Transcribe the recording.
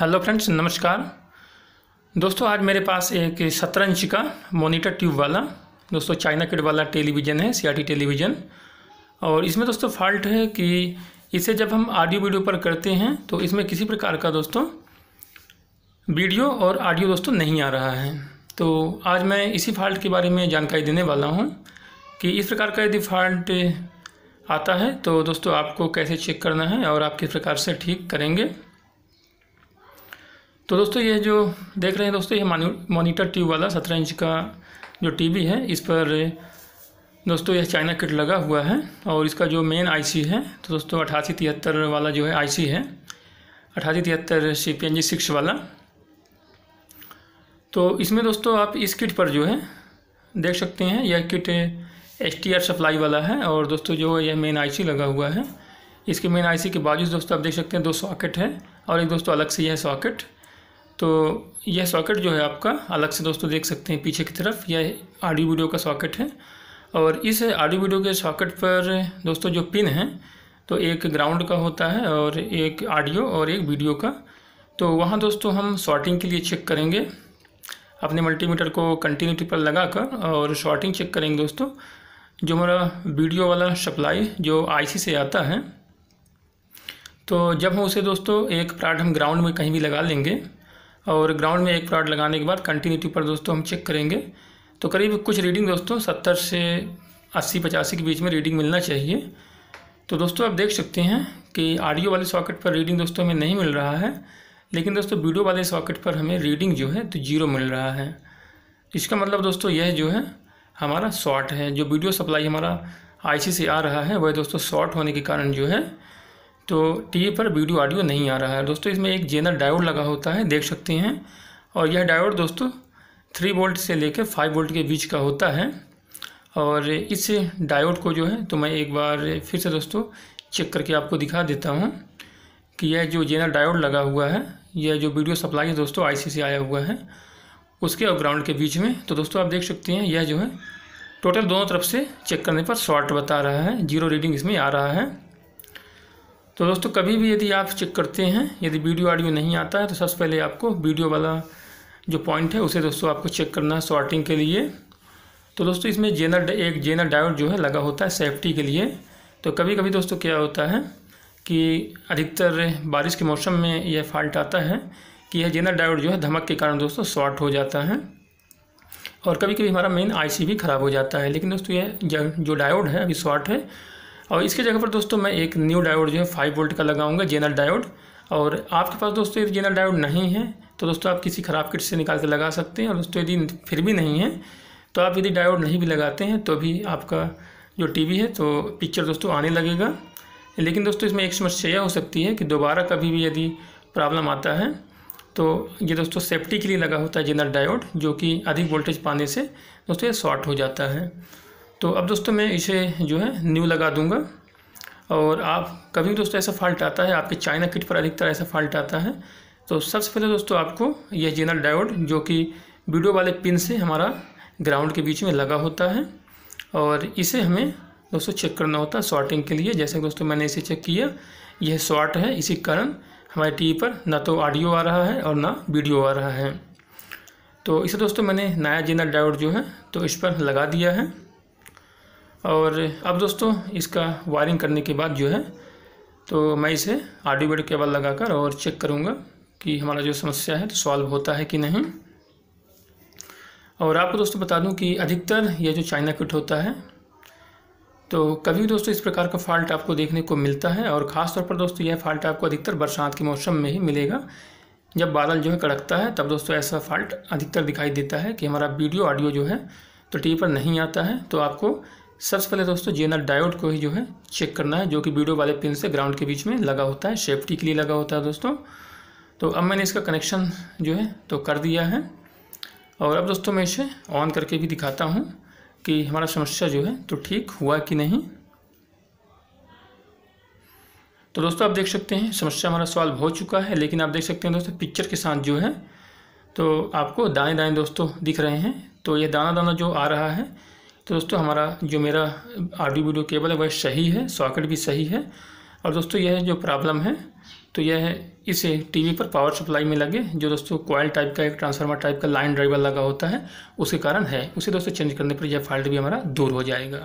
hello friends नमस्कार दोस्तों आज मेरे पास एक सत्रह इंच का मोनीटर ट्यूब वाला दोस्तों चाइना किड वाला टेलीविज़न है सीआरटी टेलीविज़न और इसमें दोस्तों फॉल्ट है कि इसे जब हम ऑडियो वीडियो पर करते हैं तो इसमें किसी प्रकार का दोस्तों वीडियो और ऑडियो दोस्तों नहीं आ रहा है तो आज मैं इसी फॉल्ट के बारे में जानकारी देने वाला हूँ कि इस प्रकार का यदि फॉल्ट आता है तो दोस्तों आपको कैसे चेक करना है और आप किस प्रकार से ठीक करेंगे तो दोस्तों ये जो देख रहे हैं दोस्तों ये मोनीटर ट्यूब वाला सत्रह इंच का जो टीवी है इस पर दोस्तों यह चाइना किट लगा हुआ है और इसका जो मेन आईसी है तो दोस्तों अठासी तिहत्तर वाला जो है आईसी है अठासी तिहत्तर C P N G six वाला तो इसमें दोस्तों आप इस किट पर जो है देख सकते हैं यह kit H T R supply वाला है और दोस्तों जो यह मेन आईसी लगा हुआ है इसके मेन आईसी के बाजू दोस्तों आप देख सकते हैं दो सॉकेट है और एक दोस्तों अलग से यह सॉकेट तो यह सॉकेट जो है आपका अलग से दोस्तों देख सकते हैं पीछे की तरफ यह ऑडियो वीडियो का सॉकेट है और इस ऑडियो वीडियो के सॉकेट पर दोस्तों जो पिन है तो एक ग्राउंड का होता है और एक ऑडियो और एक वीडियो का तो वहाँ दोस्तों हम शॉर्टिंग के लिए चेक करेंगे अपने मल्टीमीटर को कंटिन्यू पर लगा कर और शॉर्टिंग चेक करेंगे दोस्तों जो हमारा वीडियो वाला सप्लाई जो आईसी से आता है तो जब हम उसे दोस्तों एक प्राट हम ग्राउंड में कहीं भी लगा लेंगे और ग्राउंड में एक प्लाट लगाने के बाद कंटिन्यूटी पर दोस्तों हम चेक करेंगे तो करीब कुछ रीडिंग दोस्तों सत्तर से अस्सी पचासी के बीच में रीडिंग मिलना चाहिए तो दोस्तों आप देख सकते हैं कि ऑडियो वाले सॉकेट पर रीडिंग दोस्तों हमें नहीं मिल रहा है लेकिन दोस्तों वीडियो वाले सॉकेट पर हमें रीडिंग जो है तो जीरो मिल रहा है इसका मतलब दोस्तों यह जो है हमारा शॉर्ट है जो वीडियो सप्लाई हमारा आईसी से आ रहा है वह दोस्तों शॉर्ट होने के कारण जो है तो टीवी पर वीडियो ऑडियो नहीं आ रहा है दोस्तों इसमें एक जेनर डायोड लगा होता है देख सकते हैं और यह डायोड दोस्तों थ्री वोल्ट से लेकर फाइव वोल्ट के बीच का होता है और इस डायोड को जो है तो मैं एक बार फिर से दोस्तों चेक करके आपको दिखा देता हूँ कि यह जो जेनर डायोड लगा हुआ है यह जो वीडियो सप्लाई है दोस्तों आई से आया हुआ है उसके और ग्राउंड के बीच में तो दोस्तों आप देख सकते हैं यह जो है टोटल दोनों तरफ से चेक करने पर शॉर्ट बता रहा है जीरो रीडिंग इसमें आ रहा है तो दोस्तों कभी भी यदि आप चेक करते हैं यदि वीडियो ऑडियो नहीं आता है तो सबसे पहले आपको वीडियो वाला जो पॉइंट है उसे दोस्तों आपको चेक करना है शॉर्टिंग के लिए तो दोस्तों इसमें जेनर एक जेनर डायोड जो है लगा होता है सेफ्टी के लिए तो कभी कभी दोस्तों क्या होता है कि अधिकतर बारिश के मौसम में यह फॉल्ट आता है कि यह जेनर डायोड जो है धमक के कारण दोस्तों शॉर्ट हो जाता है और कभी कभी हमारा मेन आईसी भी ख़राब हो जाता है लेकिन दोस्तों यह जो डायोड है अभी शॉर्ट है और इसके जगह पर दोस्तों मैं एक न्यू डायोड जो है फाइव वोल्ट का लगाऊंगा जेनल डायोड और आपके पास दोस्तों यदि जेनल डायोड नहीं है तो दोस्तों आप किसी ख़राब किट से निकाल कर लगा सकते हैं और दोस्तों यदि फिर भी नहीं है तो आप यदि डायोड नहीं भी लगाते हैं तो भी आपका जो टी है तो पिक्चर दोस्तों आने लगेगा लेकिन दोस्तों इसमें एक समस्या यह हो सकती है कि दोबारा कभी भी यदि प्रॉब्लम आता है तो ये दोस्तों सेफ्टी के लिए लगा होता है जेनरल डायोड जो कि अधिक वोल्टेज पाने से दोस्तों ये शॉर्ट हो जाता है तो अब दोस्तों मैं इसे जो है न्यू लगा दूंगा और आप कभी दोस्तों ऐसा फॉल्ट आता है आपके चाइना किट पर अधिकतर ऐसा फॉल्ट आता है तो सबसे पहले दोस्तों आपको यह जेनर डायोड जो कि वीडियो वाले पिन से हमारा ग्राउंड के बीच में लगा होता है और इसे हमें दोस्तों चेक करना होता है शॉर्टिंग के लिए जैसे दोस्तों मैंने इसे चेक किया यह शॉर्ट है इसी कारण हमारे टी पर ना तो ऑडियो आ रहा है और ना वीडियो आ रहा है तो इसे दोस्तों मैंने नया जेनर डायोड जो है तो इस पर लगा दिया है और अब दोस्तों इसका वायरिंग करने के बाद जो है तो मैं इसे आडियो बेड केबल लगाकर और चेक करूँगा कि हमारा जो समस्या है तो सॉल्व होता है कि नहीं और आपको दोस्तों बता दूं कि अधिकतर यह जो चाइना किट होता है तो कभी दोस्तों इस प्रकार का फॉल्ट आपको देखने को मिलता है और ख़ास तौर पर दोस्तों यह फॉल्ट आपको अधिकतर बरसात के मौसम में ही मिलेगा जब बादल जो है कड़कता है तब दोस्तों ऐसा फॉल्ट अधिकतर दिखाई देता है कि हमारा वीडियो ऑडियो जो है तो टी पर नहीं आता है तो आपको सबसे पहले दोस्तों जेनर डायोड को ही जो है चेक करना है जो कि वीडियो वाले पिन से ग्राउंड के बीच में लगा होता है सेफ्टी के लिए लगा होता है दोस्तों तो अब मैंने इसका कनेक्शन जो है तो कर दिया है और अब दोस्तों मैं इसे ऑन करके भी दिखाता हूँ कि हमारा समस्या जो है तो ठीक हुआ कि नहीं तो दोस्तों आप देख सकते हैं समस्या हमारा सॉल्व हो चुका है लेकिन आप देख सकते हैं दोस्तों पिक्चर के साथ जो है तो आपको दाएं दाएं दोस्तों दिख रहे हैं तो ये दाना दाना जो आ रहा है तो दोस्तों हमारा जो मेरा ऑडियो वीडियो केबल है वह सही है सॉकेट भी सही है और दोस्तों यह जो प्रॉब्लम है तो यह इसे टीवी पर पावर सप्लाई में लगे जो दोस्तों कॉयल टाइप का एक ट्रांसफार्मर टाइप का लाइन ड्राइवर लगा होता है उसके कारण है उसे दोस्तों चेंज करने पर यह फॉल्ट भी हमारा दूर हो जाएगा